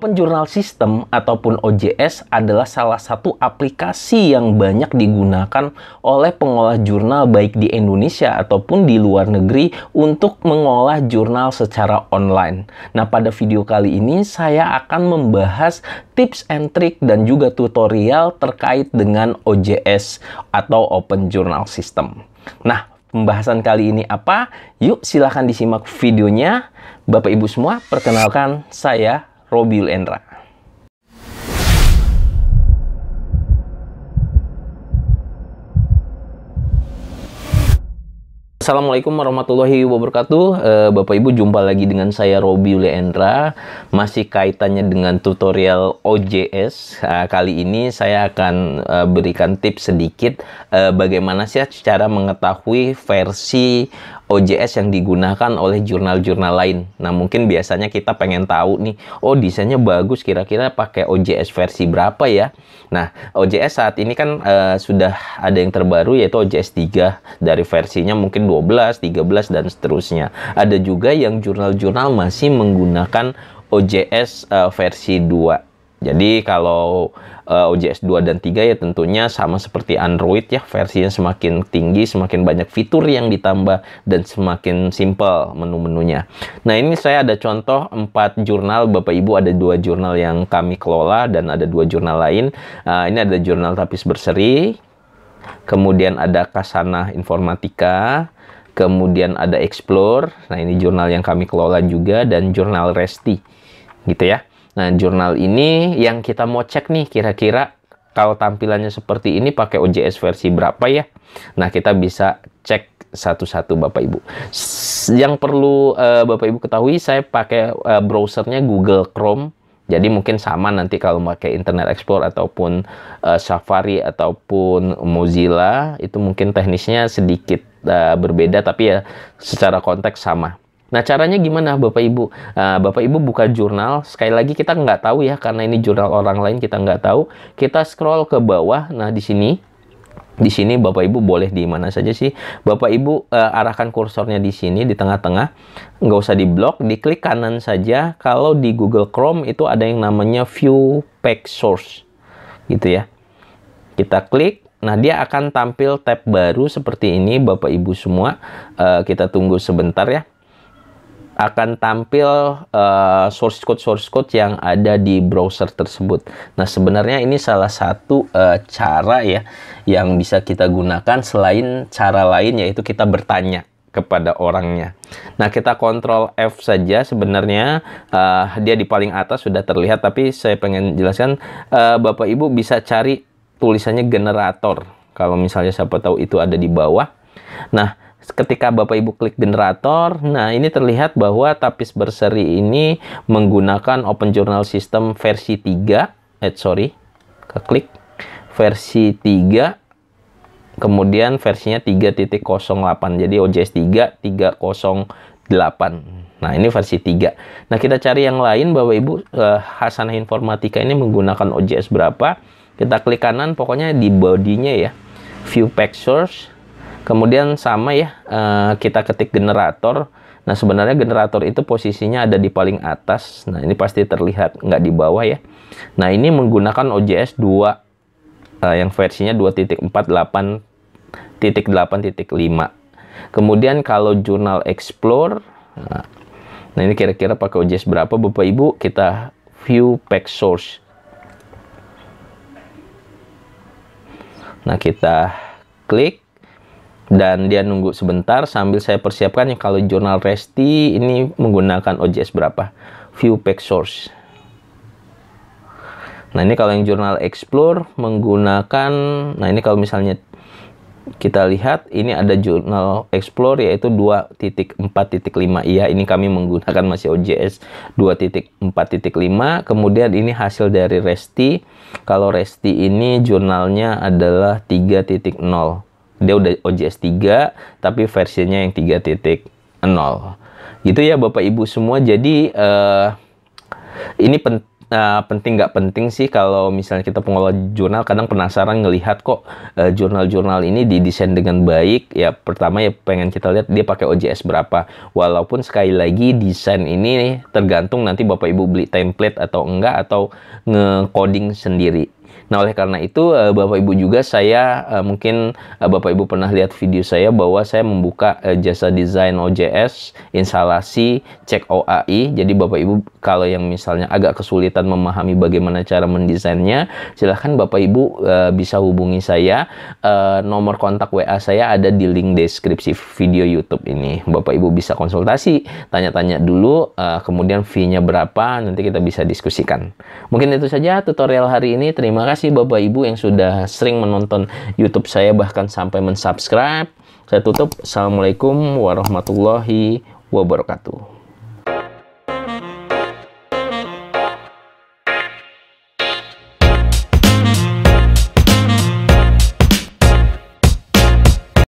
Open Journal System ataupun OJS adalah salah satu aplikasi yang banyak digunakan oleh pengolah jurnal baik di Indonesia ataupun di luar negeri untuk mengolah jurnal secara online. Nah, pada video kali ini saya akan membahas tips and trick dan juga tutorial terkait dengan OJS atau Open Journal System. Nah, pembahasan kali ini apa? Yuk silahkan disimak videonya. Bapak Ibu semua, perkenalkan saya Robiul Endra. Assalamualaikum warahmatullahi wabarakatuh eh, Bapak Ibu jumpa lagi dengan saya Robi Leandra Masih kaitannya dengan tutorial OJS eh, Kali ini saya akan eh, berikan tips sedikit Bagaimana sih cara mengetahui versi OJS yang digunakan oleh jurnal-jurnal lain. Nah, mungkin biasanya kita pengen tahu nih, oh desainnya bagus, kira-kira pakai OJS versi berapa ya? Nah, OJS saat ini kan uh, sudah ada yang terbaru yaitu OJS 3 dari versinya mungkin 12, 13 dan seterusnya. Ada juga yang jurnal-jurnal masih menggunakan OJS uh, eh, versi 2 jadi kalau uh, OJS 2 dan 3 ya tentunya sama seperti Android ya, versinya semakin tinggi, semakin banyak fitur yang ditambah dan semakin simple menu-menunya. Nah, ini saya ada contoh empat jurnal Bapak Ibu ada dua jurnal yang kami kelola dan ada dua jurnal lain. Uh, ini ada jurnal tapis berseri, kemudian ada Kasana Informatika, kemudian ada Explore. Nah, ini jurnal yang kami kelola juga dan jurnal Resti. Gitu ya. Nah, jurnal ini yang kita mau cek nih kira-kira kalau tampilannya seperti ini pakai OJS versi berapa ya? Nah, kita bisa cek satu-satu Bapak Ibu. Yang perlu uh, Bapak Ibu ketahui saya pakai uh, browsernya Google Chrome. Jadi mungkin sama nanti kalau pakai Internet Explorer ataupun uh, Safari ataupun Mozilla itu mungkin teknisnya sedikit uh, berbeda tapi ya secara konteks sama. Nah, caranya gimana Bapak Ibu? Nah, Bapak Ibu buka jurnal. Sekali lagi kita nggak tahu ya, karena ini jurnal orang lain kita nggak tahu. Kita scroll ke bawah. Nah, di sini di sini Bapak Ibu boleh di mana saja sih. Bapak Ibu uh, arahkan kursornya di sini di tengah-tengah. Nggak usah di blok, klik kanan saja. Kalau di Google Chrome itu ada yang namanya View Pack Source. Gitu ya. Kita klik. Nah, dia akan tampil tab baru seperti ini Bapak Ibu semua. Uh, kita tunggu sebentar ya akan tampil uh, source code source code yang ada di browser tersebut. Nah, sebenarnya ini salah satu uh, cara ya yang bisa kita gunakan selain cara lain yaitu kita bertanya kepada orangnya. Nah, kita kontrol F saja sebenarnya uh, dia di paling atas sudah terlihat tapi saya pengen jelaskan uh, Bapak Ibu bisa cari tulisannya generator. Kalau misalnya siapa tahu itu ada di bawah. Nah, ketika Bapak Ibu klik generator, nah ini terlihat bahwa tapis berseri ini menggunakan Open Journal System versi 3, eh sorry, keklik versi 3 kemudian versinya 3.08 jadi OJS 3 308 Nah, ini versi 3. Nah, kita cari yang lain Bapak Ibu eh, Hasanah Informatika ini menggunakan OJS berapa? Kita klik kanan pokoknya di bodinya ya. View pack source Kemudian sama ya, eh, kita ketik generator. Nah, sebenarnya generator itu posisinya ada di paling atas. Nah, ini pasti terlihat nggak di bawah ya. Nah, ini menggunakan OJS 2 eh, yang versinya 2.48.8.5. Kemudian kalau Journal Explorer, nah, nah ini kira-kira pakai OJS berapa Bapak Ibu? Kita view pack source. Nah, kita klik dan dia nunggu sebentar sambil saya persiapkan yang kalau jurnal resti ini menggunakan OJS berapa view pack source nah ini kalau yang jurnal explore menggunakan nah ini kalau misalnya kita lihat ini ada jurnal explore yaitu 2.4.5 iya ini kami menggunakan masih OJS 2.4.5 kemudian ini hasil dari resti kalau resti ini jurnalnya adalah 3.0 dia udah OJS 3 tapi versinya yang 3.0 gitu ya Bapak Ibu semua jadi uh, ini penting uh, eh, penting nggak penting sih kalau misalnya kita pengelola jurnal kadang penasaran ngelihat kok jurnal eh, jurnal-jurnal ini didesain dengan baik ya pertama ya pengen kita lihat dia pakai OJS berapa walaupun sekali lagi desain ini tergantung nanti bapak ibu beli template atau enggak atau ngecoding sendiri Nah, oleh karena itu eh, Bapak Ibu juga saya eh, mungkin eh, Bapak Ibu pernah lihat video saya bahwa saya membuka jasa desain OJS, instalasi, cek OAI. Jadi Bapak Ibu kalau yang misalnya agak kesulitan memahami bagaimana cara mendesainnya, silahkan Bapak Ibu bisa hubungi saya. nomor kontak WA saya ada di link deskripsi video YouTube ini. Bapak Ibu bisa konsultasi, tanya-tanya dulu kemudian fee-nya berapa, nanti kita bisa diskusikan. Mungkin itu saja tutorial hari ini. Terima Terima kasih Bapak Ibu yang sudah sering menonton YouTube saya bahkan sampai mensubscribe. Saya tutup. Assalamualaikum warahmatullahi wabarakatuh.